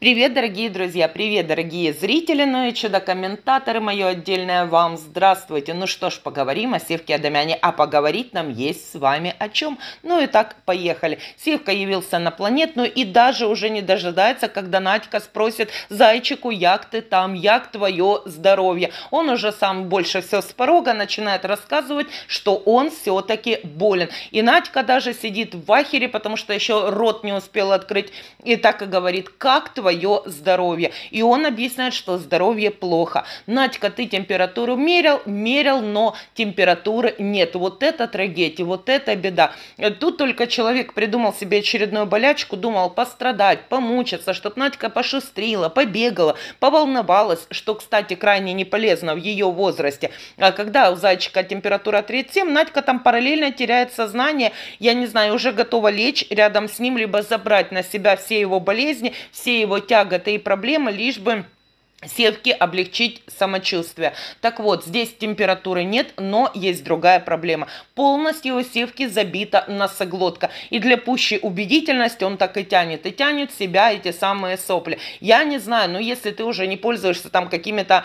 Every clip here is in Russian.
Привет, дорогие друзья, привет, дорогие зрители, ну и чудо-комментаторы, мое отдельное вам здравствуйте. Ну что ж, поговорим о Севке Адамяне, а поговорить нам есть с вами о чем. Ну и так, поехали. Севка явился на планетную и даже уже не дожидается, когда Надька спросит, зайчику, як ты там, як твое здоровье. Он уже сам больше все с порога начинает рассказывать, что он все-таки болен. И Надька даже сидит в ахере, потому что еще рот не успела открыть, и так и говорит, как твое свое здоровье. И он объясняет, что здоровье плохо. Надька, ты температуру мерил, мерил, но температуры нет. Вот это трагедия, вот это беда. Тут только человек придумал себе очередную болячку, думал пострадать, помучиться, чтобы Надька пошустрила, побегала, поволновалась, что, кстати, крайне не полезно в ее возрасте. А когда у зайчика температура 37, Надька там параллельно теряет сознание, я не знаю, уже готова лечь рядом с ним, либо забрать на себя все его болезни, все его тяга-то и проблема, лишь бы севки облегчить самочувствие. Так вот, здесь температуры нет, но есть другая проблема. Полностью у севки забита носоглотка. И для пущей убедительности он так и тянет. И тянет себя эти самые сопли. Я не знаю, но если ты уже не пользуешься там какими-то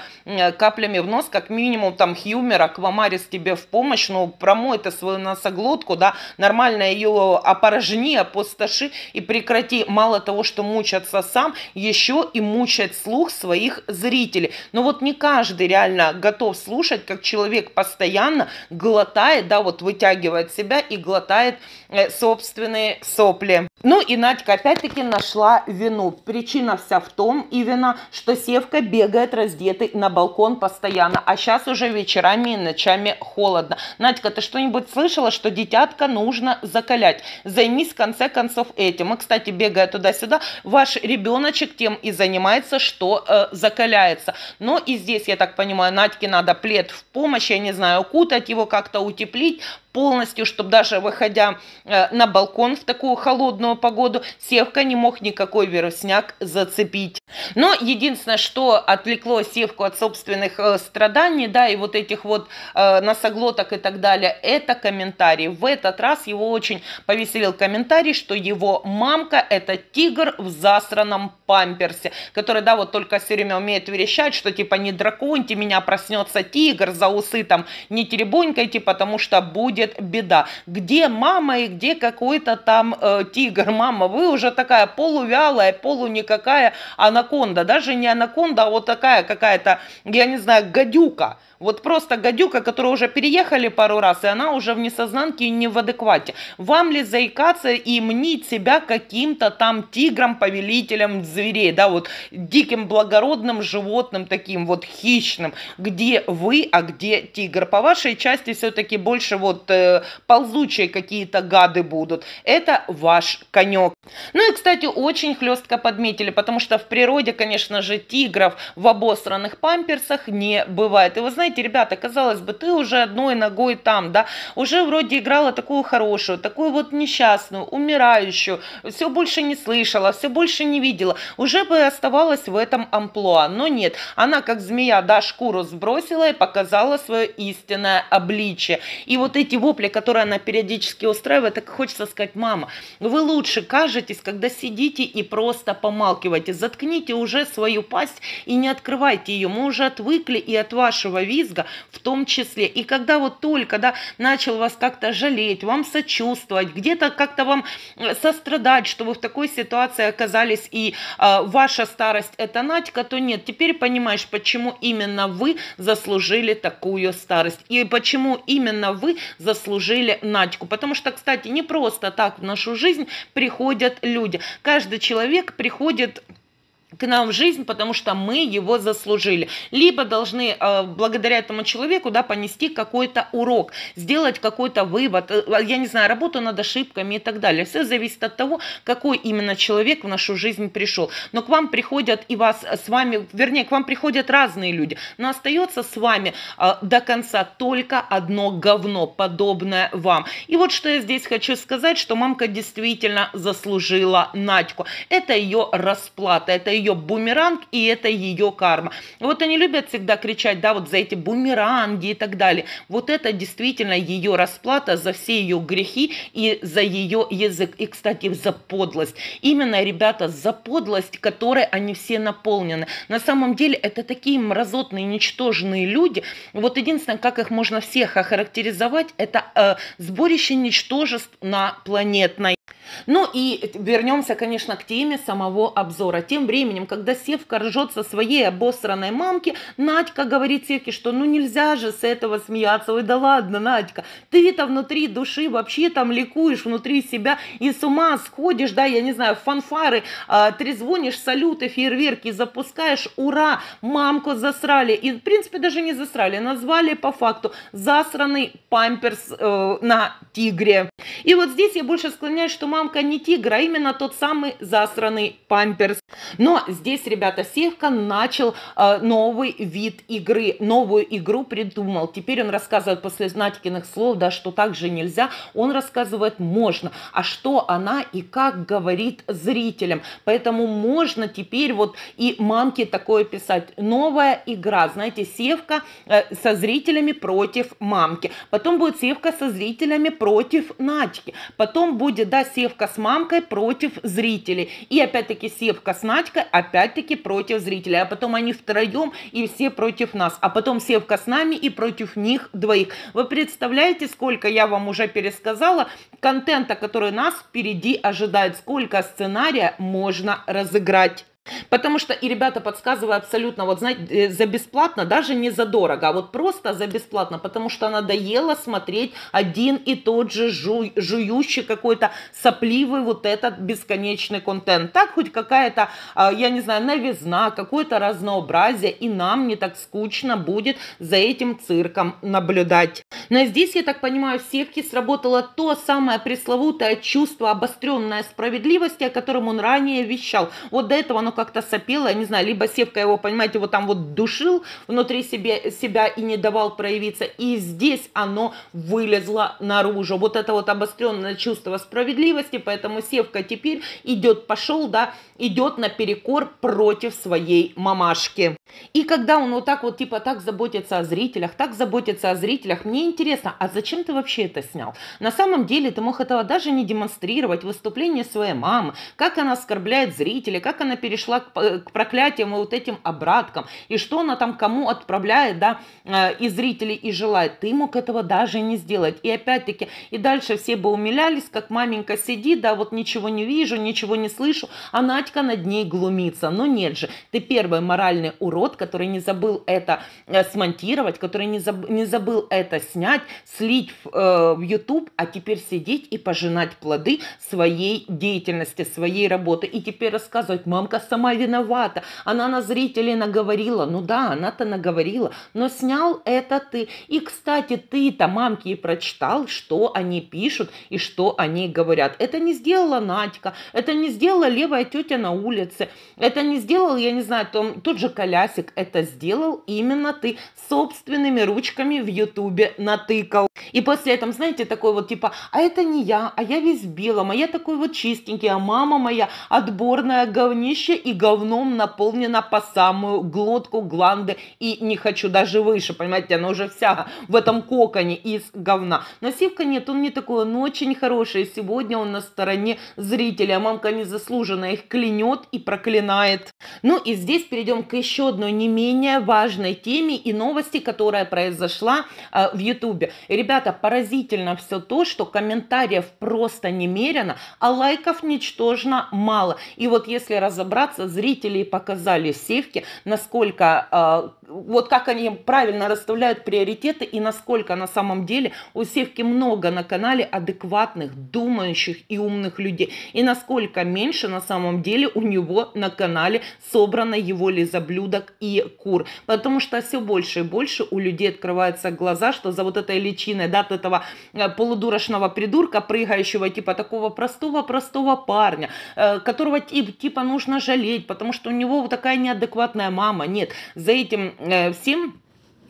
каплями в нос, как минимум там Хьюмер, Аквамарис тебе в помощь, ну промой ты свою носоглотку, да, нормально ее опорожни, опустоши и прекрати мало того, что мучаться сам, еще и мучать слух своих их зрители. Но вот не каждый реально готов слушать, как человек постоянно глотает, да, вот вытягивает себя и глотает э, собственные сопли. Ну и Надька опять-таки нашла вину. Причина вся в том, и вина, что Севка бегает раздетый на балкон постоянно, а сейчас уже вечерами и ночами холодно. Надька, ты что-нибудь слышала, что детятка нужно закалять? Займись в конце концов этим. И, кстати, бегая туда-сюда, ваш ребеночек тем и занимается, что э, закаляет закаляется. Но ну, и здесь, я так понимаю, Надьке надо плед в помощь, я не знаю, укутать его, как-то утеплить, полностью, чтобы даже выходя э, на балкон в такую холодную погоду, севка не мог никакой вирусняк зацепить. Но единственное, что отвлекло севку от собственных э, страданий, да, и вот этих вот э, носоглоток и так далее, это комментарий. В этот раз его очень повеселил комментарий, что его мамка – это тигр в засраном памперсе, который, да, вот только все время умеет верещать, что типа не драконьте меня, проснется тигр, за усы там не теребонькайте, потому что будет значит беда. Где мама и где какой-то там э, тигр? Мама, вы уже такая полувялая, полу анаконда. Даже не анаконда, а вот такая какая-то, я не знаю, гадюка. Вот просто гадюка, которую уже переехали пару раз, и она уже в несознанке и не в адеквате. Вам ли заикаться и мнить себя каким-то там тигром, повелителем зверей, да, вот диким благородным животным, таким вот хищным, где вы, а где тигр? По вашей части все-таки больше вот Э, ползучие какие-то гады будут. Это ваш конек. Ну и, кстати, очень хлестко подметили, потому что в природе, конечно же, тигров в обосранных памперсах не бывает. И вы знаете, ребята, казалось бы, ты уже одной ногой там, да, уже вроде играла такую хорошую, такую вот несчастную, умирающую, все больше не слышала, все больше не видела, уже бы оставалась в этом амплуа, но нет, она как змея, да, шкуру сбросила и показала свое истинное обличие. И вот эти вопли, которые она периодически устраивает, так хочется сказать, мама, вы лучше кажетесь, когда сидите и просто помалкиваете. Заткните уже свою пасть и не открывайте ее. Мы уже отвыкли и от вашего визга в том числе. И когда вот только да, начал вас как-то жалеть, вам сочувствовать, где-то как-то вам э, сострадать, что вы в такой ситуации оказались, и э, ваша старость это Надька, то нет. Теперь понимаешь, почему именно вы заслужили такую старость. И почему именно вы заслужили заслужили Надьку. Потому что, кстати, не просто так в нашу жизнь приходят люди. Каждый человек приходит к нам в жизнь, потому что мы его заслужили. Либо должны э, благодаря этому человеку да, понести какой-то урок, сделать какой-то вывод, э, а, я не знаю, работу над ошибками и так далее. Все зависит от того, какой именно человек в нашу жизнь пришел. Но к вам приходят и вас с вами, вернее, к вам приходят разные люди, но остается с вами э, до конца только одно говно, подобное вам. И вот что я здесь хочу сказать, что мамка действительно заслужила Надьку. Это ее расплата, это ее ее бумеранг, и это ее карма. Вот они любят всегда кричать, да, вот за эти бумеранги и так далее. Вот это действительно ее расплата за все ее грехи и за ее язык, и, кстати, за подлость. Именно, ребята, за подлость, которой они все наполнены. На самом деле это такие мразотные, ничтожные люди. Вот единственное, как их можно всех охарактеризовать, это э, сборище ничтожеств на планетной. Ну и вернемся, конечно, к теме самого обзора. Тем временем, когда Севка ржет со своей обосранной мамки, Надька говорит Севке, что ну нельзя же с этого смеяться. Ой, да ладно, Надька, ты-то внутри души вообще там ликуешь внутри себя и с ума сходишь, да, я не знаю, фанфары, э, трезвонишь, салюты, фейерверки запускаешь, ура, мамку засрали. И, в принципе, даже не засрали, назвали по факту засранный памперс э, на тигре. И вот здесь я больше склоняюсь, что мама мамка не тигра, а именно тот самый засранный памперс. Но здесь, ребята, Севка начал э, новый вид игры, новую игру придумал. Теперь он рассказывает после Знатькиных слов, да, что так же нельзя. Он рассказывает можно, а что она и как говорит зрителям. Поэтому можно теперь вот и мамке такое писать. Новая игра, знаете, Севка э, со зрителями против мамки. Потом будет Севка со зрителями против Надьки. Потом будет, да, Севка Севка с мамкой против зрителей. И опять-таки Севка с Надькой опять-таки против зрителей. А потом они втроем и все против нас. А потом Севка с нами и против них двоих. Вы представляете, сколько я вам уже пересказала контента, который нас впереди ожидает. Сколько сценария можно разыграть. Потому что и ребята подсказывают абсолютно, вот знаете, э, за бесплатно, даже не за дорого, а вот просто за бесплатно, потому что надоело смотреть один и тот же жу, жующий какой-то сопливый вот этот бесконечный контент. Так хоть какая-то, а, я не знаю, новизна, какое-то разнообразие, и нам не так скучно будет за этим цирком наблюдать. Но здесь, я так понимаю, в сетке сработало то самое пресловутое чувство обостренной справедливости, о котором он ранее вещал. Вот до этого оно как-то сопел, я не знаю, либо Севка его, понимаете, вот там вот душил внутри себе, себя и не давал проявиться. И здесь оно вылезло наружу. Вот это вот обостренное чувство справедливости, поэтому Севка теперь идет, пошел, да, идет наперекор против своей мамашки. И когда он вот так вот, типа, так заботится о зрителях, так заботится о зрителях, мне интересно, а зачем ты вообще это снял? На самом деле ты мог этого даже не демонстрировать, выступление своей мамы, как она оскорбляет зрителей, как она перешла пришла к, э, к проклятиям и вот этим обраткам, и что она там кому отправляет, да, э, и зрителей, и желает. Ты мог этого даже не сделать. И опять-таки, и дальше все бы умилялись, как маменька сидит, да, вот ничего не вижу, ничего не слышу, а Надька над ней глумится. Но нет же, ты первый моральный урод, который не забыл это э, смонтировать, который не, заб, не забыл это снять, слить в, э, в YouTube, а теперь сидеть и пожинать плоды своей деятельности, своей работы. И теперь рассказывать, мамка, сама виновата, она на зрителей наговорила, ну да, она-то наговорила, но снял это ты. И, кстати, ты-то мамки и прочитал, что они пишут и что они говорят. Это не сделала Надька, это не сделала левая тетя на улице, это не сделал, я не знаю, там, тот же Колясик, это сделал именно ты собственными ручками в Ютубе натыкал. И после этого, знаете, такой вот типа, а это не я, а я весь белом, а я такой вот чистенький, а мама моя отборная говнище и говном наполнена по самую глотку, гланды и не хочу даже выше, понимаете, она уже вся в этом коконе из говна. Но Сивка нет, он не такой, он очень хороший, сегодня он на стороне зрителя, мамка незаслуженно их клянет и проклинает. Ну и здесь перейдем к еще одной не менее важной теме и новости, которая произошла э, в Ютубе. Ребята, поразительно все то, что комментариев просто немерено, а лайков ничтожно мало. И вот если разобраться, развиваться. Зрители показали севки, насколько, а, вот как они правильно расставляют приоритеты и насколько на самом деле у севки много на канале адекватных, думающих и умных людей. И насколько меньше на самом деле у него на канале собрано его лизоблюдок и кур. Потому что все больше и больше у людей открываются глаза, что за вот этой личиной, да, от этого э, полудурочного придурка, прыгающего типа такого простого-простого парня, э, которого типа нужно жалеть, болеть, потому что у него такая неадекватная мама. Нет, за этим э, всем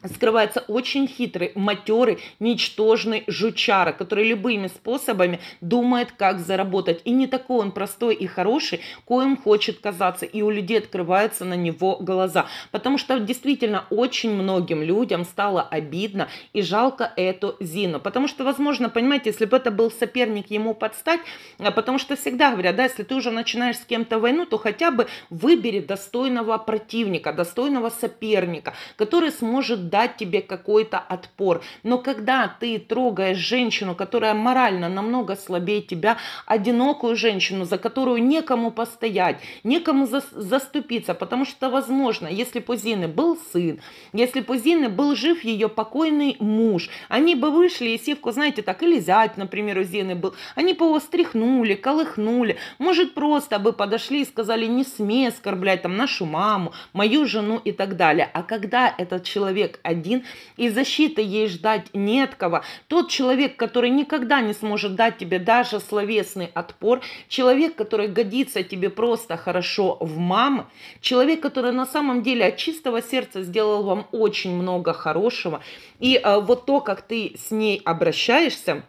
скрывается очень хитрый, матерый, ничтожный жучара, который любыми способами думает, как заработать. И не такой он простой и хороший, коим хочет казаться. И у людей открываются на него глаза. Потому что действительно очень многим людям стало обидно и жалко эту Зину. Потому что, возможно, понимаете, если бы это был соперник ему подстать, а потому что всегда говорят, да, если ты уже начинаешь с кем-то войну, то хотя бы выбери достойного противника, достойного соперника, который сможет дать тебе какой-то отпор. Но когда ты трогаешь женщину, которая морально намного слабее тебя, одинокую женщину, за которую некому постоять, некому за, заступиться, потому что, возможно, если Пузины был сын, если Пузины был жив ее покойный муж, они бы вышли и сивку, знаете, так, или зять, например, у Зины был, они бы его стряхнули, колыхнули, может, просто бы подошли и сказали, не смей оскорблять там нашу маму, мою жену и так далее. А когда этот человек один, и защита ей ждать не от кого. Тот человек, который никогда не сможет дать тебе даже словесный отпор, человек, который годится тебе просто хорошо в мамы, человек, который на самом деле от чистого сердца сделал вам очень много хорошего, и э, вот то, как ты с ней обращаешься,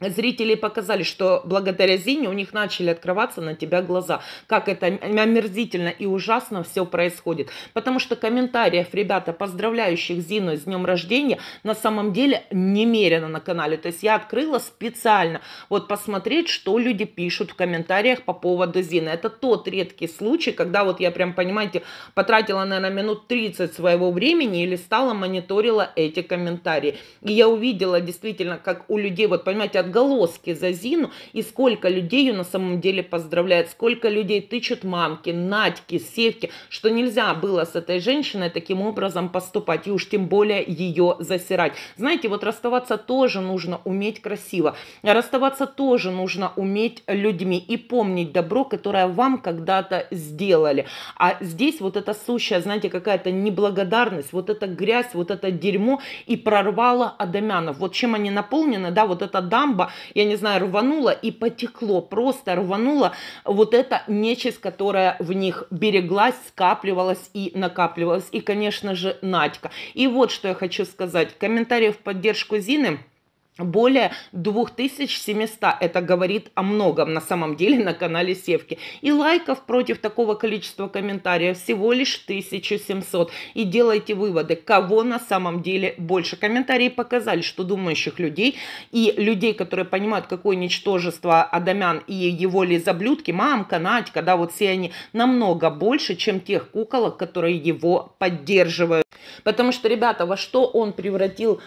Зрители показали, что благодаря Зине у них начали открываться на тебя глаза. Как это омерзительно и ужасно все происходит. Потому что комментариев, ребята, поздравляющих Зину с днем рождения, на самом деле немерено на канале. То есть я открыла специально вот посмотреть, что люди пишут в комментариях по поводу Зины. Это тот редкий случай, когда вот я прям, понимаете, потратила, наверное, минут 30 своего времени или стала мониторила эти комментарии. И я увидела действительно, как у людей, вот понимаете, отголоски за Зину, и сколько людей ее на самом деле поздравляет, сколько людей тычут мамки, Надьки, Севки, что нельзя было с этой женщиной таким образом поступать, и уж тем более ее засирать. Знаете, вот расставаться тоже нужно уметь красиво, расставаться тоже нужно уметь людьми и помнить добро, которое вам когда-то сделали. А здесь вот эта сущая, знаете, какая-то неблагодарность, вот эта грязь, вот это дерьмо и прорвало Адамянов. Вот чем они наполнены, да, вот эта дамба, бамба, я не знаю, рвануло и потекло, просто рвануло вот эта нечисть, которая в них береглась, скапливалась и накапливалась. И, конечно же, Надька. И вот что я хочу сказать. Комментарии в поддержку Зины – более 2700. Это говорит о многом на самом деле на канале Севки. И лайков против такого количества комментариев всего лишь 1700. И делайте выводы, кого на самом деле больше. Комментарии показали, что думающих людей и людей, которые понимают, какое ничтожество Адамян и его лизоблюдки, мамка, Надька, да, вот все они намного больше, чем тех куколок, которые его поддерживают. Потому что, ребята, во что он превратил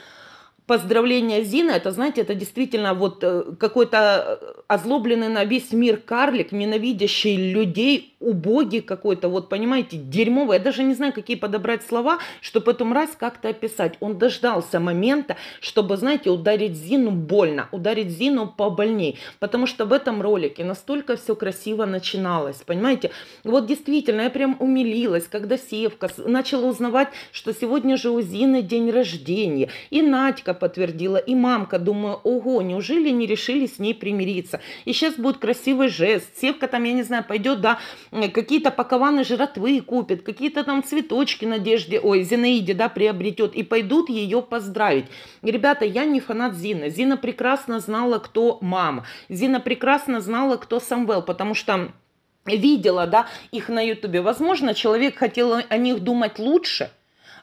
поздравления Зина, это, знаете, это действительно вот э, какой-то э, озлобленный на весь мир карлик, ненавидящий людей, убогий какой-то, вот понимаете, дерьмовый. Я даже не знаю, какие подобрать слова, чтобы эту мразь как-то описать. Он дождался момента, чтобы, знаете, ударить Зину больно, ударить Зину побольней. Потому что в этом ролике настолько все красиво начиналось, понимаете? Вот действительно, я прям умилилась, когда Севка начала узнавать, что сегодня же у Зины день рождения. И Надька подтвердила и мамка. Думаю, ого, неужели не решили с ней примириться? И сейчас будет красивый жест. Севка там, я не знаю, пойдет, да, какие-то пакованы жратвы купит, какие-то там цветочки Надежде, ой, Зинаиде, да, приобретет. И пойдут ее поздравить. ребята, я не фанат Зины. Зина прекрасно знала, кто мама. Зина прекрасно знала, кто Самвел, потому что видела, да, их на ютубе. Возможно, человек хотел о них думать лучше –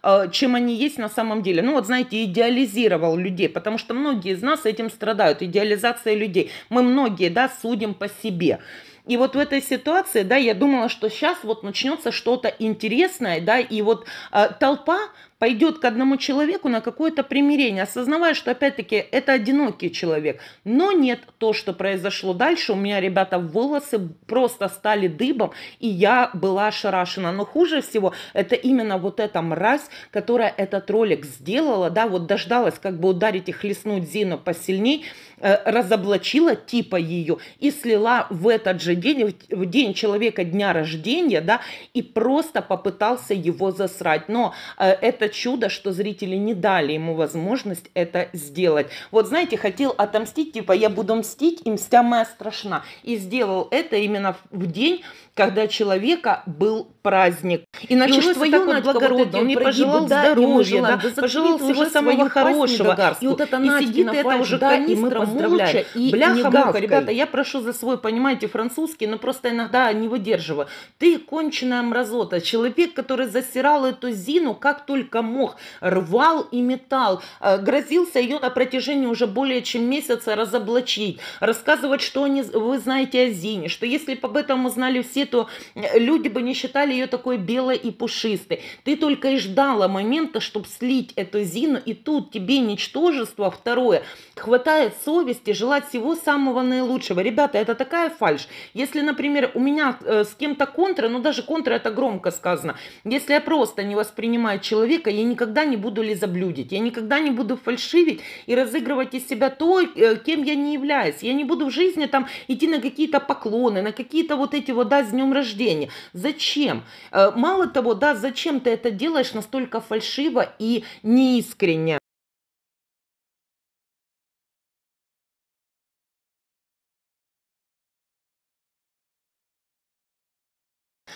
Э, чем они есть на самом деле. Ну вот, знаете, идеализировал людей, потому что многие из нас этим страдают, идеализация людей. Мы многие, да, судим по себе. И вот в этой ситуации, да, я думала, что сейчас вот начнется что-то интересное, да, и вот э, толпа пойдет к одному человеку на какое-то примирение, осознавая, что опять-таки это одинокий человек. Но нет, то, что произошло дальше, у меня, ребята, волосы просто стали дыбом, и я была ошарашена. Но хуже всего это именно вот эта мразь, которая этот ролик сделала, да, вот дождалась, как бы ударить и хлестнуть Зину посильней, э, разоблачила типа ее и слила в этот же день, в день человека дня рождения, да, и просто попытался его засрать. Но э, это это чудо, что зрители не дали ему возможность это сделать. Вот знаете, хотел отомстить, типа я буду мстить, и мстя моя страшна. И сделал это именно в день, когда человека был праздник. И, и уж твое вот благородное, вот он мне пожелал да, здоровья, да, да, пожелал всего самого хорошего. И вот это и сидит на это уже да, канистра и молча, и бляха-муха. Ребята, я прошу за свой, понимаете, французский, но просто иногда не выдерживаю. Ты конченая мразота, человек, который засирал эту Зину как только мог, рвал и метал, э, грозился ее на протяжении уже более чем месяца разоблачить, рассказывать, что они, вы знаете о Зине, что если бы об этом узнали все, то э, люди бы не считали ее такой белой и пушистой. Ты только и ждала момента, чтобы слить эту Зину, и тут тебе ничтожество второе. Хватает совести желать всего самого наилучшего. Ребята, это такая фальш. Если, например, у меня э, с кем-то контра, ну даже контра это громко сказано, если я просто не воспринимаю человека, я никогда не буду лизоблюдить, я никогда не буду фальшивить и разыгрывать из себя то, э, кем я не являюсь. Я не буду в жизни там идти на какие-то поклоны, на какие-то вот эти вот, да, с днем рождения. Зачем? Э, мало того, да, зачем ты это делаешь настолько фальшиво и неискренне?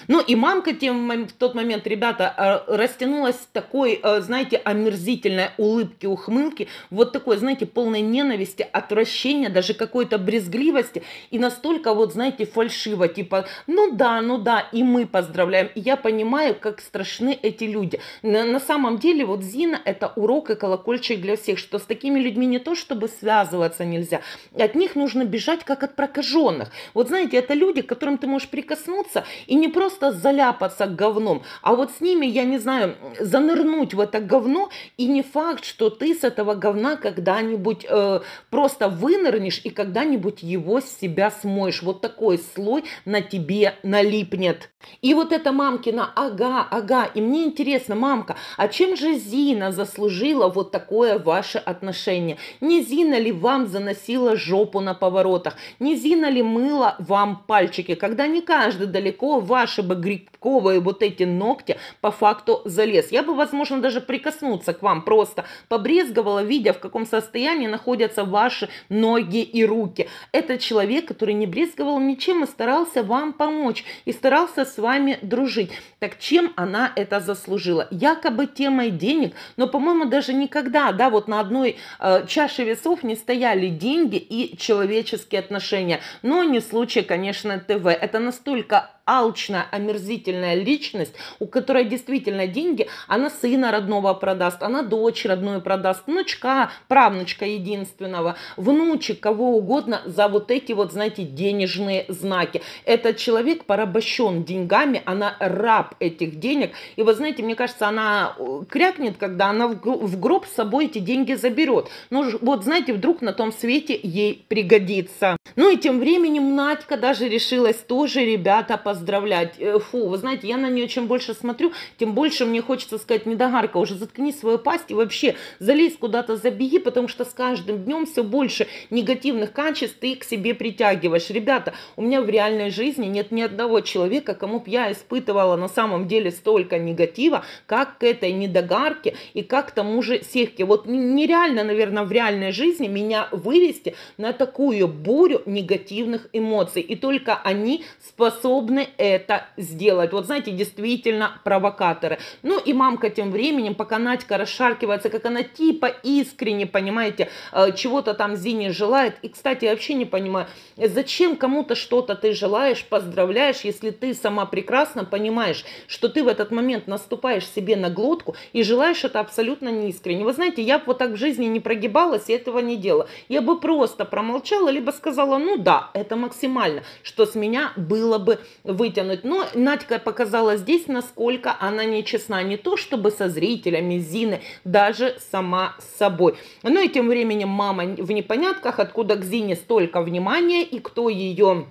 Ну и мамка тем, в тот момент, ребята, а, растянулась такой, а, знаете, омерзительной улыбки, ухмылки, вот такой, знаете, полной ненависти, отвращения, даже какой-то брезгливости и настолько вот, знаете, фальшиво, типа, ну да, ну да, и мы поздравляем. И я понимаю, как страшны эти люди. На, самом деле вот Зина это урок и колокольчик для всех, что с такими людьми не то, чтобы связываться нельзя, от них нужно бежать как от прокаженных. Вот знаете, это люди, к которым ты можешь прикоснуться и не просто просто заляпаться говном, а вот с ними, я не знаю, занырнуть в это говно, и не факт, что ты с этого говна когда-нибудь э, просто вынырнешь и когда-нибудь его с себя смоешь. Вот такой слой на тебе налипнет. И вот эта мамкина, ага, ага, и мне интересно, мамка, а чем же Зина заслужила вот такое ваше отношение? Не Зина ли вам заносила жопу на поворотах? Не Зина ли мыла вам пальчики? Когда не каждый далеко ваши чтобы грибковые вот эти ногти по факту залез. Я бы, возможно, даже прикоснуться к вам просто побрезговала, видя, в каком состоянии находятся ваши ноги и руки. Это человек, который не брезговал ничем и старался вам помочь, и старался с вами дружить. Так чем она это заслужила? Якобы темой денег, но, по-моему, даже никогда, да, вот на одной э, чаше весов не стояли деньги и человеческие отношения. Но не случай, конечно, ТВ. Это настолько алчная, омерзительная личность, у которой действительно деньги, она сына родного продаст, она дочь родную продаст, внучка, правнучка единственного, внучек, кого угодно за вот эти вот, знаете, денежные знаки. Этот человек порабощен деньгами, она раб этих денег. И вот знаете, мне кажется, она э, крякнет, когда она в гроб с собой эти деньги заберет. Ну вот, знаете, вдруг на том свете ей пригодится. Ну и тем временем Надька даже решилась тоже, ребята, познакомиться поздравлять. Э, фу, вы знаете, я на нее чем больше смотрю, тем больше мне хочется сказать, недогарка, уже заткни свою пасть и вообще залезь куда-то, забеги, потому что с каждым днем все больше негативных качеств ты к себе притягиваешь. Ребята, у меня в реальной жизни нет ни одного человека, кому бы я испытывала на самом деле столько негатива, как к этой недогарке и как к тому же сехке. Вот нереально, наверное, в реальной жизни меня вывести на такую бурю негативных эмоций. И только они способны это сделать. Вот знаете, действительно провокаторы. Ну и мамка тем временем, пока Надька расшаркивается, как она типа искренне, понимаете, э, чего-то там Зине желает. И, кстати, я вообще не понимаю, зачем кому-то что-то ты желаешь, поздравляешь, если ты сама прекрасно понимаешь, что ты в этот момент наступаешь себе на глотку и желаешь это абсолютно не искренне. Вы знаете, я вот так в жизни не прогибалась и этого не делала. Я бы просто промолчала, либо сказала, ну да, это максимально, что с меня было бы вытянуть. Но Надька показала здесь, насколько она нечестна. Не то чтобы со зрителями, Зины, даже сама с собой. Но ну и тем временем мама в непонятках, откуда к Зине столько внимания и кто ее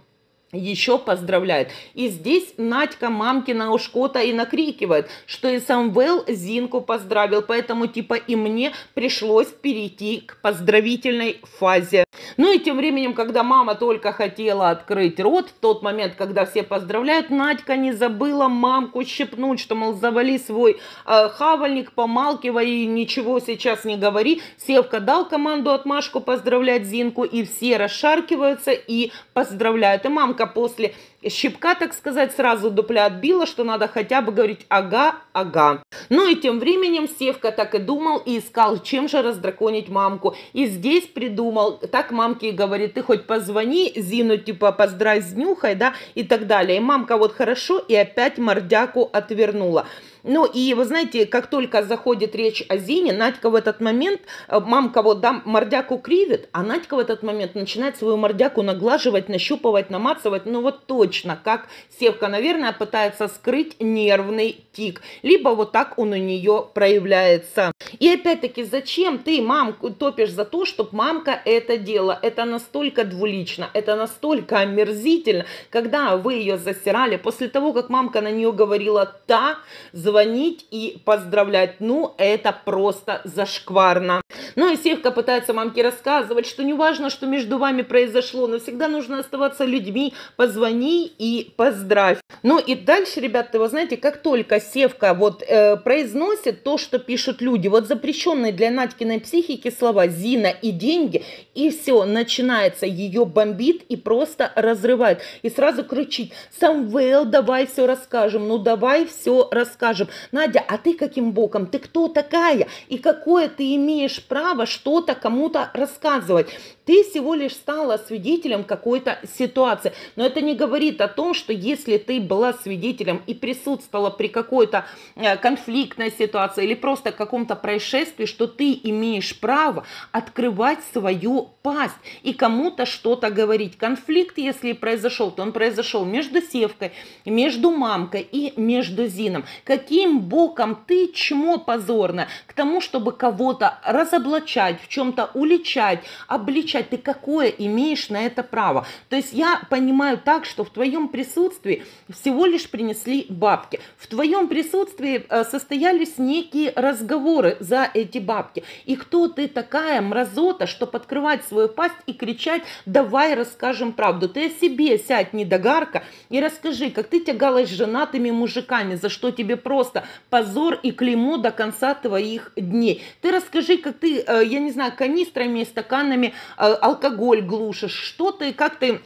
еще поздравляет. И здесь Надька мамки мамкина ушкота и накрикивает, что и Самвел Зинку поздравил, поэтому типа и мне пришлось перейти к поздравительной фазе. Ну и тем временем, когда мама только хотела открыть рот, в тот момент, когда все поздравляют, Надька не забыла мамку щепнуть, что, мол, завали свой э, хавальник, помалкивай и ничего сейчас не говори. Севка дал команду отмашку поздравлять Зинку, и все расшаркиваются и поздравляют. И мамка только после щипка, так сказать, сразу дупля отбила, что надо хотя бы говорить «ага, ага». Ну и тем временем Севка так и думал и искал, чем же раздраконить мамку. И здесь придумал, так мамке и говорит, ты хоть позвони Зину, типа, поздравь, снюхай, да, и так далее. И мамка вот хорошо, и опять мордяку отвернула. Ну и вы знаете, как только заходит речь о Зине, Надька в этот момент, э, мамка вот да, мордяку кривит, а Надька в этот момент начинает свою мордяку наглаживать, нащупывать, намацывать. Ну вот точно, как Севка, наверное, пытается скрыть нервный тик. Либо вот так он у нее проявляется. И опять-таки, зачем ты мамку топишь за то, чтобы мамка это делала? Это настолько двулично, это настолько омерзительно. Когда вы ее засирали, после того, как мамка на нее говорила «та», звонила, звонить и поздравлять. Ну, это просто зашкварно. Ну, и Севка пытается мамке рассказывать, что не важно, что между вами произошло, но всегда нужно оставаться людьми, позвони и поздравь. Ну, и дальше, ребята, вы знаете, как только Севка вот э, произносит то, что пишут люди, вот запрещенные для Надькиной психики слова «Зина» и «деньги», и все, начинается, ее бомбит и просто разрывает. И сразу кричит «Самвел, давай все расскажем, ну давай все расскажем» скажем, Надя, а ты каким боком, ты кто такая и какое ты имеешь право что-то кому-то рассказывать. Ты всего лишь стала свидетелем какой-то ситуации. Но это не говорит о том, что если ты была свидетелем и присутствовала при какой-то э, конфликтной ситуации или просто каком-то происшествии, что ты имеешь право открывать свою пасть и кому-то что-то говорить. Конфликт, если произошел, то он произошел между Севкой, между мамкой и между Зином. Каким боком ты чмо позорно к тому, чтобы кого-то разоблачать, в чем-то уличать, обличать, решать, ты какое имеешь на это право. То есть я понимаю так, что в твоем присутствии всего лишь принесли бабки. В твоем присутствии э, состоялись некие разговоры за эти бабки. И кто ты такая мразота, что подкрывать свою пасть и кричать «давай расскажем правду». Ты о себе сядь, недогарка, и расскажи, как ты тягалась с женатыми мужиками, за что тебе просто позор и клеймо до конца твоих дней. Ты расскажи, как ты, э, я не знаю, канистрами, стаканами э, алкоголь глушишь, что ты, как ты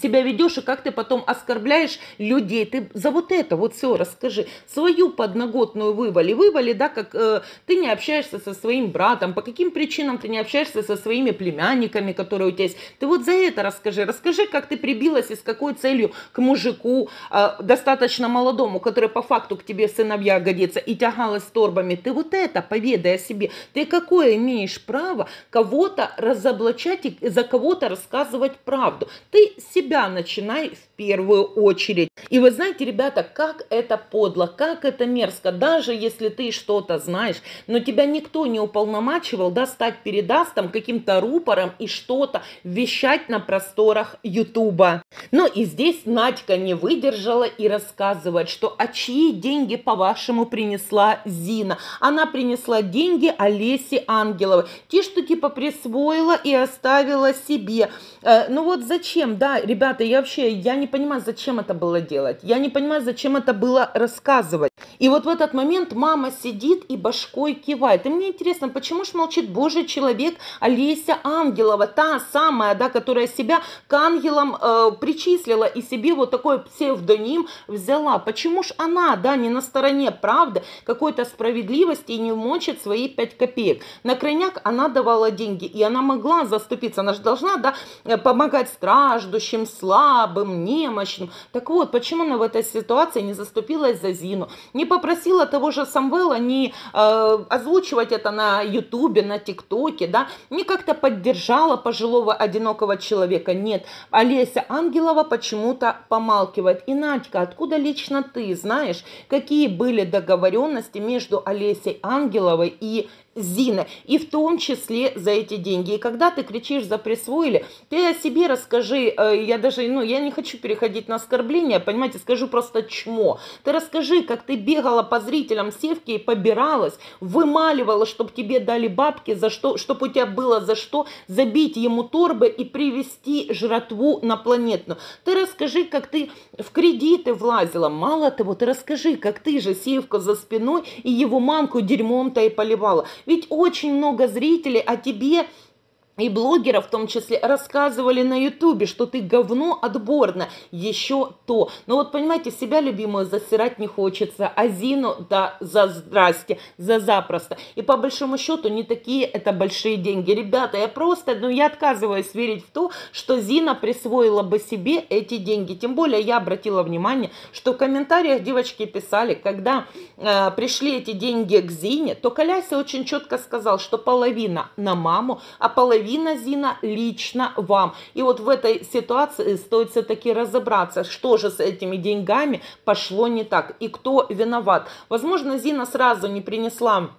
себя ведешь и как ты потом оскорбляешь людей. Ты за вот это вот все расскажи. Свою подноготную вывали. Вывали, да, как э, ты не общаешься со своим братом, по каким причинам ты не общаешься со своими племянниками, которые у тебя есть. Ты вот за это расскажи. Расскажи, как ты прибилась и с какой целью к мужику э, достаточно молодому, который по факту к тебе сыновья годится и тягалась с торбами. Ты вот это поведай о себе. Ты какое имеешь право кого-то разоблачать и за кого-то рассказывать правду? Ты себя начинай в первую очередь. И вы знаете, ребята, как это подло, как это мерзко. Даже если ты что-то знаешь, но тебя никто не уполномачивал, да, стать передастом, каким-то рупором и что-то вещать на просторах Ютуба. Ну и здесь Надька не выдержала и рассказывает, что а чьи деньги, по-вашему, принесла Зина? Она принесла деньги Олесе Ангеловой. Те, что типа присвоила и оставила себе. Э, ну вот зачем, да, ребята, я вообще, я не понимаю, зачем это было делать. Я не понимаю, зачем это было рассказывать. И вот в этот момент мама сидит и башкой кивает. И мне интересно, почему ж молчит Божий человек Олеся Ангелова, та самая, да, которая себя к ангелам э, причислила и себе вот такой псевдоним взяла. Почему ж она, да, не на стороне правды, какой-то справедливости и не мочит свои пять копеек. На крайняк она давала деньги, и она могла заступиться, она же должна, да, помогать страждущим, нищим, слабым, немощным. Так вот, почему она в этой ситуации не заступилась за Зину, не попросила того же Самвела не э, озвучивать это на Ютубе, на ТикТоке, да, не как-то поддержала пожилого одинокого человека. Нет, Олеся Ангелова почему-то помалкивает. И, Надька, откуда лично ты знаешь, какие были договоренности между Олесей Ангеловой и Зина, и в том числе за эти деньги. И когда ты кричишь за присвоили, ты о себе расскажи, э, я даже, ну, я не хочу переходить на оскорбление, понимаете, скажу просто чмо. Ты расскажи, как ты бегала по зрителям севки и побиралась, вымаливала, чтобы тебе дали бабки, за что, чтобы у тебя было за что забить ему торбы и привести жратву на планетную. Ты расскажи, как ты в кредиты влазила. Мало того, ты расскажи, как ты же Севка за спиной и его мамку дерьмом-то и поливала. Ведь очень много зрителей о тебе и блогеров в том числе рассказывали на ютубе, что ты говно отборно, еще то. Но вот понимаете, себя любимую засирать не хочется, а Зину, да, за здрасте, за запросто. И по большому счету не такие это большие деньги. Ребята, я просто, ну я отказываюсь верить в то, что Зина присвоила бы себе эти деньги. Тем более я обратила внимание, что в комментариях девочки писали, когда э, пришли эти деньги к Зине, то Коляся очень четко сказал, что половина на маму, а половина половина ЗИНа лично вам. И вот в этой ситуации стоит все-таки разобраться, что же с этими деньгами пошло не так и кто виноват. Возможно, ЗИНа сразу не принесла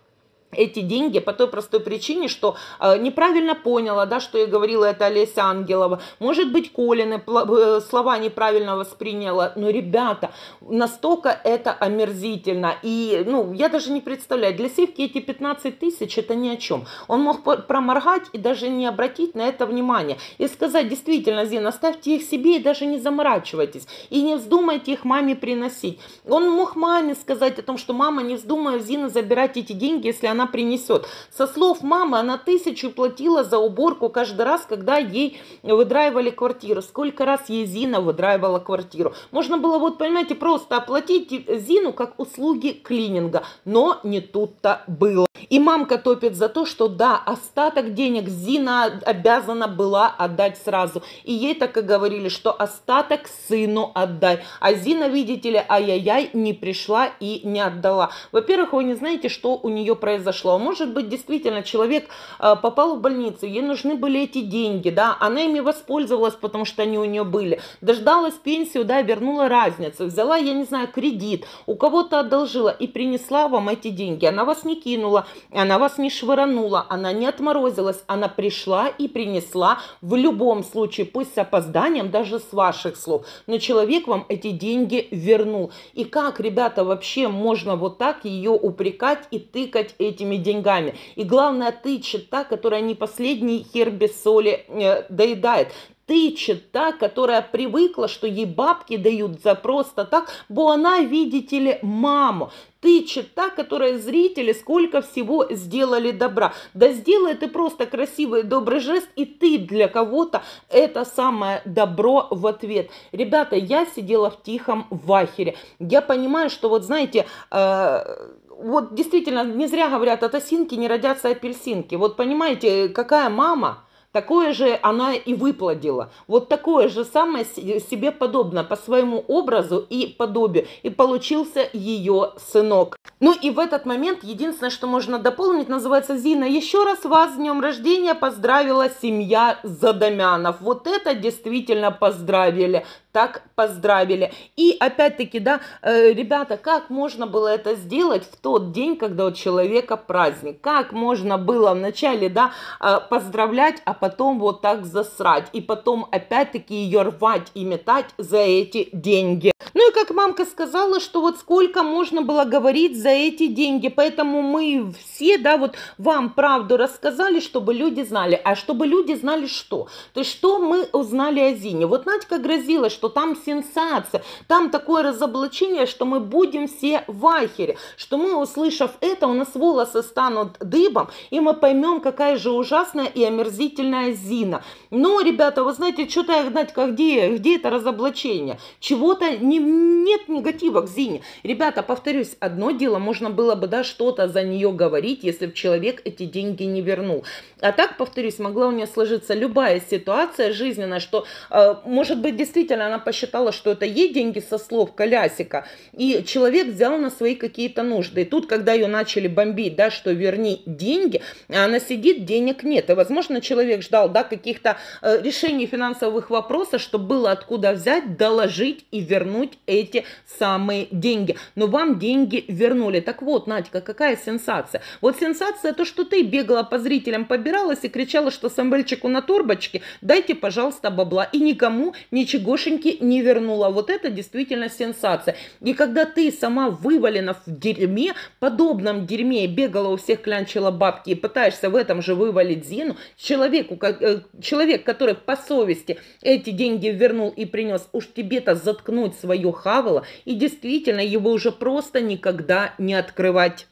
эти деньги по той простой причине, что э, неправильно поняла, да, что я говорила это Олеся Ангелова. Может быть, Колины э, слова неправильно восприняла. Но, ребята, настолько это омерзительно. И, ну, я даже не представляю, для Сивки эти 15 тысяч это ни о чем. Он мог проморгать и даже не обратить на это внимание. И сказать, действительно, Зина, оставьте их себе и даже не заморачивайтесь. И не вздумайте их маме приносить. Он мог маме сказать о том, что мама, не вздумай Зина забирать эти деньги, если она она принесет. Со слов мамы, она тысячу платила за уборку каждый раз, когда ей выдраивали квартиру. Сколько раз ей Зина выдраивала квартиру. Можно было, вот понимаете, просто оплатить Зину как услуги клининга. Но не тут-то было. И мамка топит за то, что да, остаток денег Зина обязана была отдать сразу. И ей так и говорили, что остаток сыну отдай. А Зина, видите ли, ай-яй-яй, не пришла и не отдала. Во-первых, вы не знаете, что у нее произошло произошло. Может быть, действительно, человек э, попал в больницу, ей нужны были эти деньги, да, она ими воспользовалась, потому что они у нее были. Дождалась пенсию, да, вернула разницу, взяла, я не знаю, кредит, у кого-то одолжила и принесла вам эти деньги. Она вас не кинула, она вас не швыранула, она не отморозилась, она пришла и принесла в любом случае, пусть с опозданием, даже с ваших слов, но человек вам эти деньги вернул. И как, ребята, вообще можно вот так ее упрекать и тыкать эти этими деньгами. И главное, ты чита, которая не последний хер без соли э, доедает тычет та, которая привыкла, что ей бабки дают за просто так, бо она, видите ли, маму. Тычет та, которая зрители сколько всего сделали добра. Да сделай ты просто красивый добрый жест, и ты для кого-то это самое добро в ответ. Ребята, я сидела в тихом вахере. Я понимаю, что вот знаете... Э вот действительно, не зря говорят, от осинки не родятся апельсинки. Вот понимаете, какая мама, такое же она и выплодила. Вот такое же самое себе подобно по своему образу и подобию. И получился ее сынок. Ну и в этот момент единственное, что можно дополнить, называется Зина. Еще раз вас с днем рождения поздравила семья Задомянов. Вот это действительно поздравили так поздравили. И опять-таки, да, э, ребята, как можно было это сделать в тот день, когда у человека праздник? Как можно было вначале, да, э, поздравлять, а потом вот так засрать? И потом опять-таки ее рвать и метать за эти деньги. Ну и как мамка сказала, что вот сколько можно было говорить за эти деньги. Поэтому мы все, да, вот вам правду рассказали, чтобы люди знали. А чтобы люди знали что? То есть что мы узнали о Зине? Вот Надька грозила, что что там сенсация, там такое разоблачение, что мы будем все в ахере, что мы, услышав это, у нас волосы станут дыбом, и мы поймем, какая же ужасная и омерзительная Зина. Но, ну, ребята, вы знаете, что-то, как где, где это разоблачение? Чего-то не, нет негатива к Зине. Ребята, повторюсь, одно дело, можно было бы, да, что-то за нее говорить, если бы человек эти деньги не вернул. А так, повторюсь, могла у нее сложиться любая ситуация жизненная, что, э, может быть, действительно она посчитала, что это ей деньги со слов колясика, и человек взял на свои какие-то нужды. И тут, когда ее начали бомбить, да, что верни деньги, она сидит, денег нет. И, возможно, человек ждал, да, каких-то э, решений финансовых вопросов, чтобы было откуда взять, доложить и вернуть эти самые деньги. Но вам деньги вернули. Так вот, Надька, какая сенсация? Вот сенсация то, что ты бегала по зрителям, побиралась и кричала, что самбельчику на торбочке дайте, пожалуйста, бабла. И никому ничегошеньки все-таки не вернула. Вот это действительно сенсация. И когда ты сама вывалена в дерьме, подобном дерьме, бегала у всех, клянчила бабки и пытаешься в этом же вывалить Зину, человеку, э, человек, который по совести эти деньги вернул и принес, уж тебе-то заткнуть свое хавало и действительно его уже просто никогда не открывать.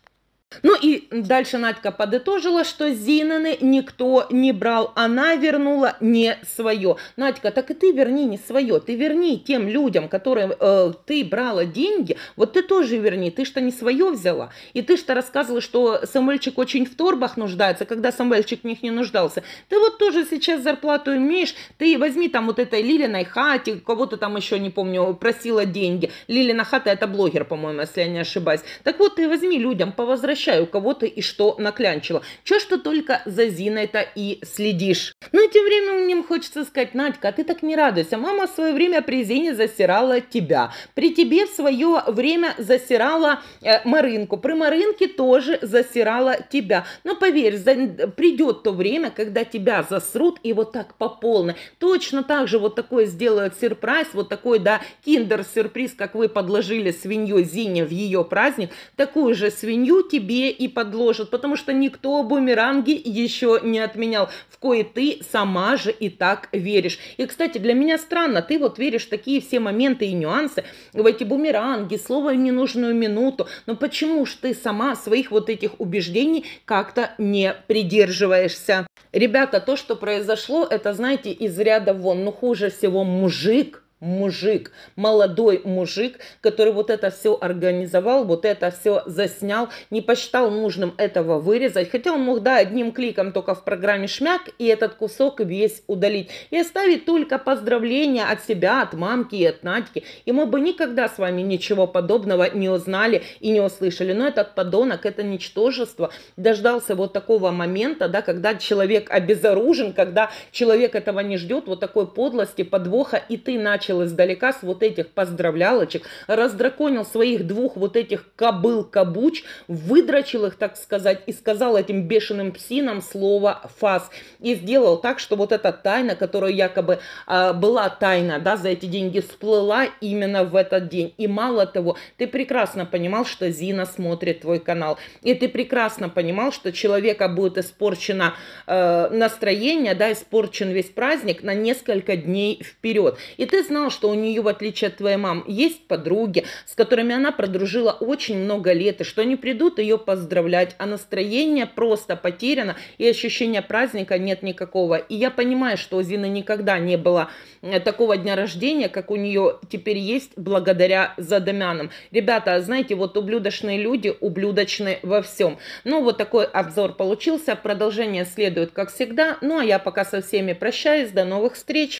Ну и дальше Надька подытожила, что Зинаны никто не брал, она вернула не свое. Надька, так и ты верни не свое, ты верни тем людям, которым э, ты брала деньги, вот ты тоже верни, ты что не свое взяла. И ты что рассказывала, что Самвельчик очень в торбах нуждается, когда Самвельчик в них не нуждался. Ты вот тоже сейчас зарплату имеешь, ты возьми там вот этой Лилиной хате, кого-то там еще, не помню, просила деньги. Лилина хата это блогер, по-моему, если я не ошибаюсь. Так вот ты возьми людям по возвращению прощаю, кого то и что наклянчила. Че что только за Зиной-то и следишь. Ну и тем временем мне хочется сказать, Надька, а ты так не радуйся. Мама в свое время при Зине засирала тебя. При тебе в свое время засирала э, Маринку. При Маринке тоже засирала тебя. Но поверь, за, придет то время, когда тебя засрут и вот так по полной. Точно так же вот такое сделают сюрприз, вот такой, да, киндер-сюрприз, как вы подложили свинью Зине в ее праздник. Такую же свинью тебе тебе и подложат, потому что никто бумеранги еще не отменял, в кои ты сама же и так веришь. И, кстати, для меня странно, ты вот веришь в такие все моменты и нюансы, в эти бумеранги, слово в ненужную минуту, но почему же ты сама своих вот этих убеждений как-то не придерживаешься? Ребята, то, что произошло, это, знаете, из ряда вон, ну хуже всего мужик, мужик, молодой мужик, который вот это все организовал, вот это все заснял, не посчитал нужным этого вырезать, хотя он мог, да, одним кликом только в программе «Шмяк» и этот кусок весь удалить, и оставить только поздравления от себя, от мамки и от Надьки, и мы бы никогда с вами ничего подобного не узнали и не услышали, но этот подонок, это ничтожество, дождался вот такого момента, да, когда человек обезоружен, когда человек этого не ждет, вот такой подлости, подвоха, и ты начал начал издалека с вот этих поздравлялочек, раздраконил своих двух вот этих кобыл-кабуч, выдрочил их, так сказать, и сказал этим бешеным псинам слово «фас». И сделал так, что вот эта тайна, которая якобы э, была тайна, да, за эти деньги всплыла именно в этот день. И мало того, ты прекрасно понимал, что Зина смотрит твой канал. И ты прекрасно понимал, что человека будет испорчено э, настроение, да, испорчен весь праздник на несколько дней вперед. И ты знал, знал, что у нее, в отличие от твоей мамы, есть подруги, с которыми она продружила очень много лет, и что они придут ее поздравлять, а настроение просто потеряно, и ощущения праздника нет никакого. И я понимаю, что у Зины никогда не было э, такого дня рождения, как у нее теперь есть, благодаря Задомянам. Ребята, знаете, вот ублюдочные люди ублюдочные во всем. Ну, вот такой обзор получился. Продолжение следует, как всегда. Ну, а я пока со всеми прощаюсь. До новых встреч.